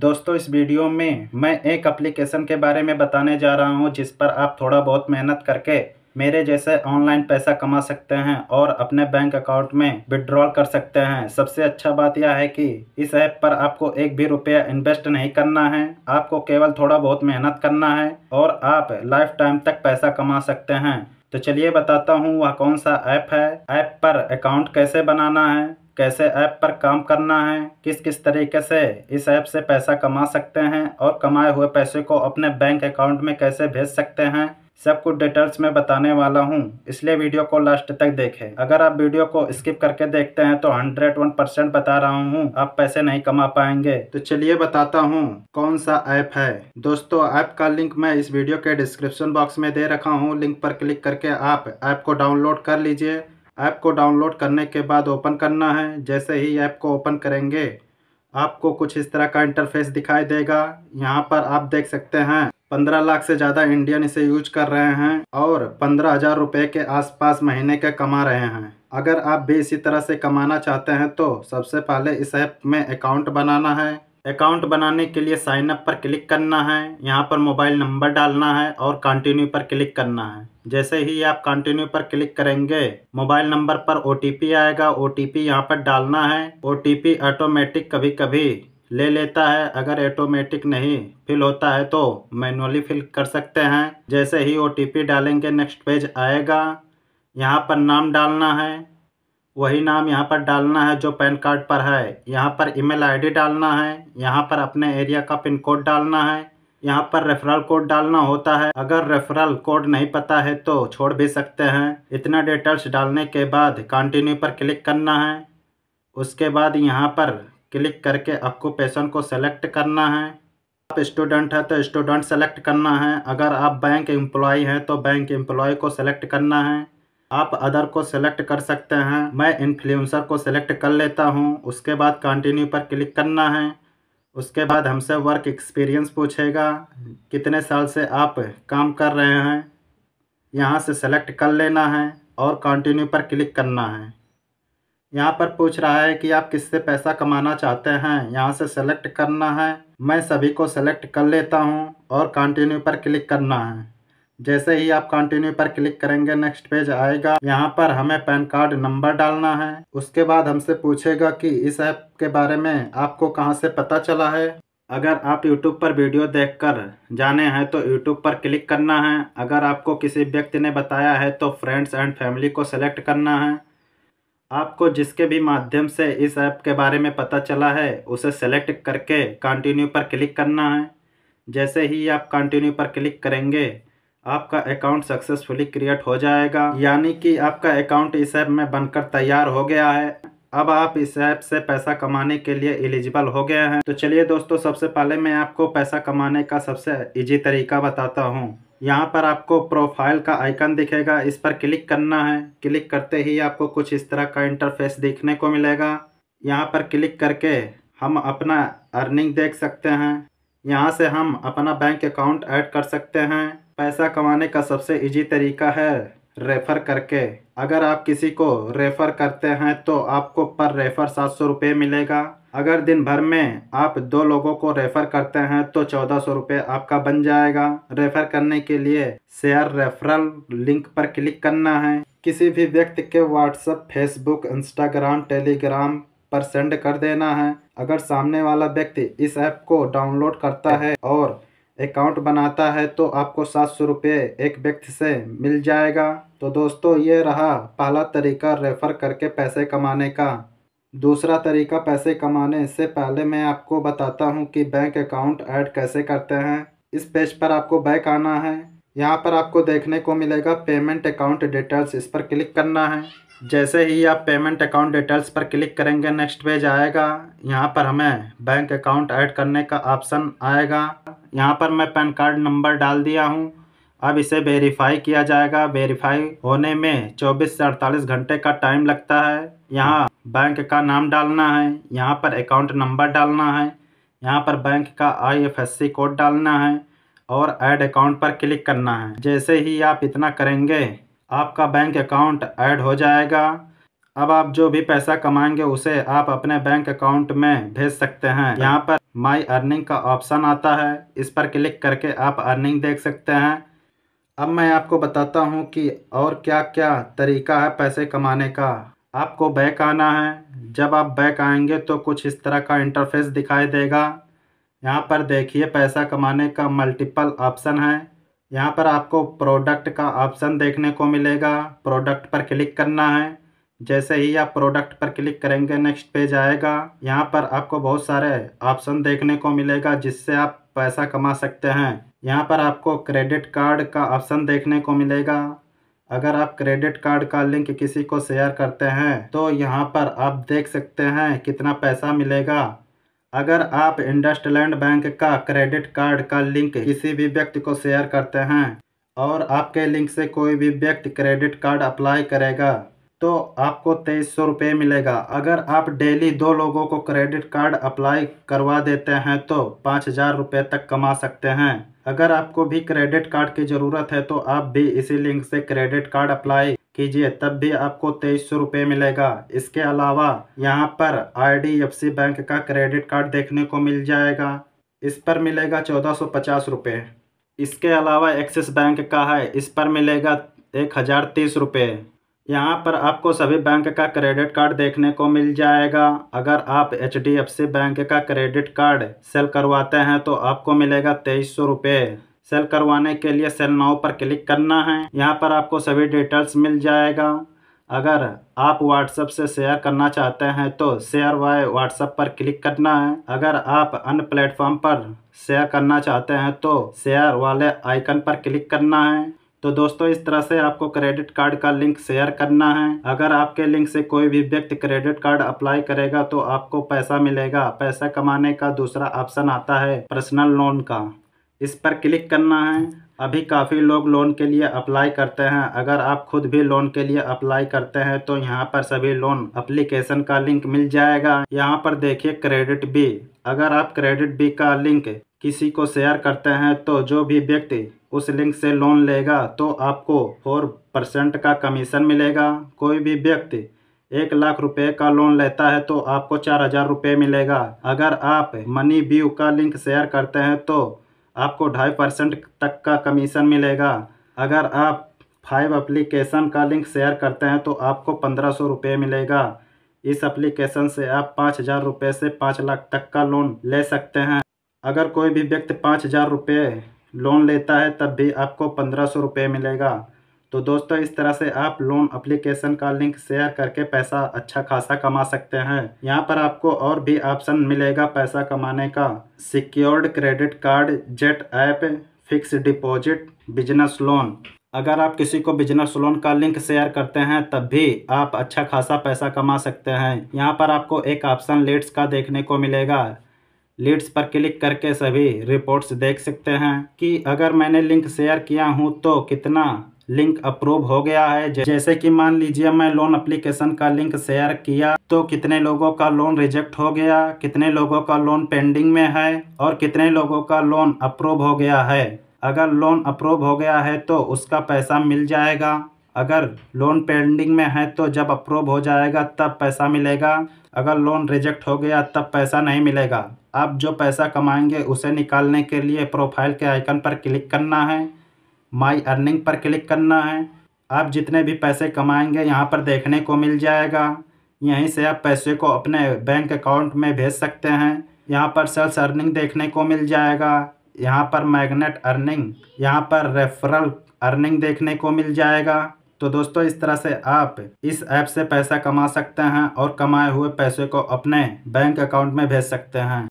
दोस्तों इस वीडियो में मैं एक एप्लीकेशन के बारे में बताने जा रहा हूं जिस पर आप थोड़ा बहुत मेहनत करके मेरे जैसे ऑनलाइन पैसा कमा सकते हैं और अपने बैंक अकाउंट में विड्रॉल कर सकते हैं सबसे अच्छा बात यह है कि इस ऐप पर आपको एक भी रुपया इन्वेस्ट नहीं करना है आपको केवल थोड़ा बहुत मेहनत करना है और आप लाइफ टाइम तक पैसा कमा सकते हैं तो चलिए बताता हूँ वह कौन सा ऐप है ऐप पर अकाउंट कैसे बनाना है कैसे ऐप पर काम करना है किस किस तरीके से इस ऐप से पैसा कमा सकते हैं और कमाए हुए पैसे को अपने बैंक अकाउंट में कैसे भेज सकते हैं सब कुछ डिटेल्स में बताने वाला हूँ इसलिए वीडियो को लास्ट तक देखें अगर आप वीडियो को स्किप करके देखते हैं तो हंड्रेड वन परसेंट बता रहा हूँ आप पैसे नहीं कमा पाएंगे तो चलिए बताता हूँ कौन सा ऐप है दोस्तों ऐप का लिंक मैं इस वीडियो के डिस्क्रिप्शन बॉक्स में दे रखा हूँ लिंक पर क्लिक करके आप ऐप को डाउनलोड कर लीजिए ऐप को डाउनलोड करने के बाद ओपन करना है जैसे ही ऐप को ओपन करेंगे आपको कुछ इस तरह का इंटरफेस दिखाई देगा यहाँ पर आप देख सकते हैं पंद्रह लाख से ज़्यादा इंडियन इसे यूज कर रहे हैं और पंद्रह हज़ार रुपये के आसपास महीने के कमा रहे हैं अगर आप भी इसी तरह से कमाना चाहते हैं तो सबसे पहले इस ऐप में अकाउंट बनाना है अकाउंट बनाने के लिए साइन अप पर क्लिक करना है यहाँ पर मोबाइल नंबर डालना है और कंटिन्यू पर क्लिक करना है जैसे ही आप कंटिन्यू पर क्लिक करेंगे मोबाइल नंबर पर ओ आएगा ओ टी यहाँ पर डालना है ओ ऑटोमेटिक कभी कभी ले लेता है अगर ऑटोमेटिक नहीं फिल होता है तो मैनुअली फिल कर सकते हैं जैसे ही ओ डालेंगे नेक्स्ट पेज आएगा यहाँ पर नाम डालना है वही नाम यहाँ पर डालना है जो पैन कार्ड पर है यहाँ पर ईमेल आईडी डालना है यहाँ पर अपने एरिया का पिन कोड डालना है यहाँ पर रेफरल कोड डालना होता है अगर रेफरल कोड नहीं पता है तो छोड़ भी सकते हैं इतना डिटेल्स डालने के बाद कंटिन्यू पर क्लिक करना है उसके बाद यहाँ पर क्लिक करके आपको को सेलेक्ट करना है आप स्टूडेंट हैं तो स्टूडेंट सेलेक्ट करना है अगर आप बैंक एम्प्लॉय हैं तो बैंक एम्प्लॉय को सेलेक्ट करना है आप अदर को सेलेक्ट कर सकते हैं मैं इन्फ्लुएंसर को सेलेक्ट कर लेता हूं उसके बाद कंटिन्यू पर क्लिक करना है उसके बाद हमसे वर्क एक्सपीरियंस पूछेगा कितने साल से आप काम कर रहे हैं यहाँ से सेलेक्ट कर लेना है और कंटिन्यू पर क्लिक करना है यहाँ पर पूछ रहा है कि आप किससे पैसा कमाना चाहते हैं यहाँ से सेलेक्ट करना है मैं सभी को सेलेक्ट कर लेता हूँ और कंटिन्यू पर क्लिक करना है जैसे ही आप कंटिन्यू पर क्लिक करेंगे नेक्स्ट पेज आएगा यहाँ पर हमें पैन कार्ड नंबर डालना है उसके बाद हमसे पूछेगा कि इस ऐप के बारे में आपको कहाँ से पता चला है अगर आप YouTube पर वीडियो देखकर जाने हैं तो YouTube पर क्लिक करना है अगर आपको किसी व्यक्ति ने बताया है तो फ्रेंड्स एंड फैमिली को सेलेक्ट करना है आपको जिसके भी माध्यम से इस ऐप के बारे में पता चला है उसे सेलेक्ट करके कंटिन्यू पर क्लिक करना है जैसे ही आप कंटिन्यू पर क्लिक करेंगे आपका अकाउंट सक्सेसफुली क्रिएट हो जाएगा यानी कि आपका अकाउंट इस ऐप में बनकर तैयार हो गया है अब आप इस ऐप से पैसा कमाने के लिए एलिजिबल हो गए हैं तो चलिए दोस्तों सबसे पहले मैं आपको पैसा कमाने का सबसे इजी तरीका बताता हूँ यहाँ पर आपको प्रोफाइल का आइकन दिखेगा इस पर क्लिक करना है क्लिक करते ही आपको कुछ इस तरह का इंटरफेस देखने को मिलेगा यहाँ पर क्लिक करके हम अपना अर्निंग देख सकते हैं यहाँ से हम अपना बैंक अकाउंट ऐड कर सकते हैं पैसा कमाने का सबसे इजी तरीका है रेफ़र करके अगर आप किसी को रेफ़र करते हैं तो आपको पर रेफ़र सात सौ रुपये मिलेगा अगर दिन भर में आप दो लोगों को रेफ़र करते हैं तो चौदह सौ रुपये आपका बन जाएगा रेफ़र करने के लिए शेयर रेफरल लिंक पर क्लिक करना है किसी भी व्यक्ति के व्हाट्सएप फेसबुक इंस्टाग्राम टेलीग्राम पर सेंड कर देना है अगर सामने वाला व्यक्ति इस ऐप को डाउनलोड करता है और अकाउंट बनाता है तो आपको सात सौ रुपये एक व्यक्ति से मिल जाएगा तो दोस्तों ये रहा पहला तरीका रेफ़र करके पैसे कमाने का दूसरा तरीका पैसे कमाने से पहले मैं आपको बताता हूँ कि बैंक अकाउंट ऐड कैसे करते हैं इस पेज पर आपको बैक आना है यहाँ पर आपको देखने को मिलेगा पेमेंट अकाउंट डिटेल्स इस पर क्लिक करना है जैसे ही आप पेमेंट अकाउंट डिटेल्स पर क्लिक करेंगे नेक्स्ट पेज आएगा यहाँ पर हमें बैंक अकाउंट ऐड करने का ऑप्शन आएगा यहाँ पर मैं पैन कार्ड नंबर डाल दिया हूँ अब इसे वेरीफाई किया जाएगा वेरीफाई होने में 24 से 48 घंटे का टाइम लगता है यहाँ बैंक का नाम डालना है यहाँ पर अकाउंट नंबर डालना है यहाँ पर बैंक का आईएफएससी कोड डालना है और ऐड अकाउंट पर क्लिक करना है जैसे ही आप इतना करेंगे आपका बैंक अकाउंट ऐड हो जाएगा अब आप जो भी पैसा कमाएंगे उसे आप अपने बैंक अकाउंट में भेज सकते हैं यहाँ पर माई अर्निंग का ऑप्शन आता है इस पर क्लिक करके आप अर्निंग देख सकते हैं अब मैं आपको बताता हूँ कि और क्या क्या तरीका है पैसे कमाने का आपको बैक आना है जब आप बैक आएंगे तो कुछ इस तरह का इंटरफेस दिखाई देगा यहाँ पर देखिए पैसा कमाने का मल्टीपल ऑप्शन है यहाँ पर आपको प्रोडक्ट का ऑप्शन देखने को मिलेगा प्रोडक्ट पर क्लिक करना है जैसे ही आप प्रोडक्ट पर क्लिक करेंगे नेक्स्ट पेज आएगा यहाँ पर आपको बहुत सारे ऑप्शन देखने को मिलेगा जिससे आप पैसा कमा सकते हैं यहाँ पर आपको क्रेडिट कार्ड का ऑप्शन देखने को मिलेगा अगर आप क्रेडिट कार्ड का लिंक किसी को शेयर करते हैं तो यहाँ पर आप देख सकते हैं कितना पैसा मिलेगा अगर आप इंडस्टलैंड बैंक का क्रेडिट कार्ड का लिंक किसी भी व्यक्ति को शेयर करते हैं और आपके लिंक से कोई भी व्यक्ति क्रेडिट कार्ड अप्लाई करेगा तो आपको तेईस सौ रुपये मिलेगा अगर आप डेली दो लोगों को क्रेडिट कार्ड अप्लाई करवा देते हैं तो पाँच हज़ार रुपये तक कमा सकते हैं अगर आपको भी क्रेडिट कार्ड की ज़रूरत है तो आप भी इसी लिंक से क्रेडिट कार्ड अप्लाई कीजिए तब भी आपको तेईस सौ रुपये मिलेगा इसके अलावा यहाँ पर सी बैंक का क्रेडिट कार्ड देखने को मिल जाएगा इस पर मिलेगा चौदह सौ पचास रुपये इसके अलावा एक्सिस बैंक का है इस पर मिलेगा एक हज़ार तीस रुपये यहाँ पर आपको सभी बैंक का क्रेडिट कार्ड देखने को मिल जाएगा अगर आप एच बैंक का क्रेडिट कार्ड सेल करवाते हैं तो आपको मिलेगा तेईस सौ रुपये सेल करवाने के लिए सेल नाव पर क्लिक करना है यहाँ पर आपको सभी डिटेल्स मिल जाएगा अगर आप व्हाट्सएप से शेयर करना चाहते हैं तो शेयर वाई व्हाट्सएप पर क्लिक करना है अगर आप अन्य प्लेटफॉर्म पर शेयर करना चाहते हैं तो शेयर वाले आइकन पर क्लिक करना है तो दोस्तों इस तरह से आपको क्रेडिट कार्ड का लिंक शेयर करना है अगर आपके लिंक से कोई भी व्यक्ति क्रेडिट कार्ड अप्लाई करेगा तो आपको पैसा मिलेगा पैसा कमाने का दूसरा ऑप्शन आता है पर्सनल लोन का इस पर क्लिक करना है अभी काफ़ी लोग लोन के लिए अप्लाई करते हैं अगर आप खुद भी लोन के लिए अप्लाई करते हैं तो यहाँ पर सभी लोन अप्लीकेशन का लिंक मिल जाएगा यहाँ पर देखिए क्रेडिट बी अगर आप क्रेडिट बी का लिंक किसी को शेयर करते हैं तो जो भी व्यक्ति उस लिंक से लोन लेगा तो आपको फोर परसेंट का कमीशन मिलेगा कोई भी व्यक्ति एक लाख रुपए का लोन लेता है तो आपको चार हज़ार रुपये मिलेगा अगर आप मनी व्यू का लिंक शेयर करते हैं तो आपको ढाई परसेंट तक का कमीशन मिलेगा अगर आप फाइव एप्लीकेशन का लिंक शेयर करते हैं तो आपको पंद्रह सौ रुपये मिलेगा इस एप्लीकेशन से आप पाँच हज़ार रुपये से पाँच लाख तक का लोन ले सकते हैं अगर कोई भी व्यक्ति पाँच हज़ार रुपये लोन लेता है तब भी आपको पंद्रह सौ रुपये मिलेगा तो दोस्तों इस तरह से आप लोन अप्लीकेशन का लिंक शेयर करके पैसा अच्छा खासा कमा सकते हैं यहाँ पर आपको और भी ऑप्शन मिलेगा पैसा कमाने का secured credit card jet app fix deposit business loan अगर आप किसी को बिजनेस लोन का लिंक शेयर करते हैं तब भी आप अच्छा खासा पैसा कमा सकते हैं यहाँ पर आपको एक ऑप्शन लीड्स का देखने को मिलेगा लीड्स पर क्लिक करके सभी रिपोर्ट्स देख सकते हैं कि अगर मैंने लिंक शेयर किया हूँ तो कितना लिंक अप्रूव हो गया है जैसे कि मान लीजिए मैं लोन एप्लीकेशन का लिंक शेयर किया तो कितने लोगों का लोन रिजेक्ट हो गया कितने लोगों का लोन पेंडिंग में है और कितने लोगों का लोन अप्रूव हो गया है अगर लोन अप्रूव हो गया है तो उसका पैसा मिल जाएगा अगर लोन पेंडिंग में है तो जब अप्रूव हो जाएगा तब पैसा मिलेगा अगर लोन रिजेक्ट हो गया तब पैसा नहीं मिलेगा आप जो पैसा कमाएंगे उसे निकालने के लिए प्रोफाइल के आइकन पर क्लिक करना है माई अर्निंग पर क्लिक करना है आप जितने भी पैसे कमाएंगे यहाँ पर देखने को मिल जाएगा यहीं से आप पैसे को अपने बैंक अकाउंट में भेज सकते हैं यहाँ पर सेल्स अर्निंग देखने को मिल जाएगा यहाँ पर मैग्नेट अर्निंग यहाँ पर रेफरल अर्निंग देखने को मिल जाएगा तो दोस्तों इस तरह से आप इस ऐप से पैसा कमा सकते हैं और कमाए हुए पैसे को अपने बैंक अकाउंट में भेज सकते हैं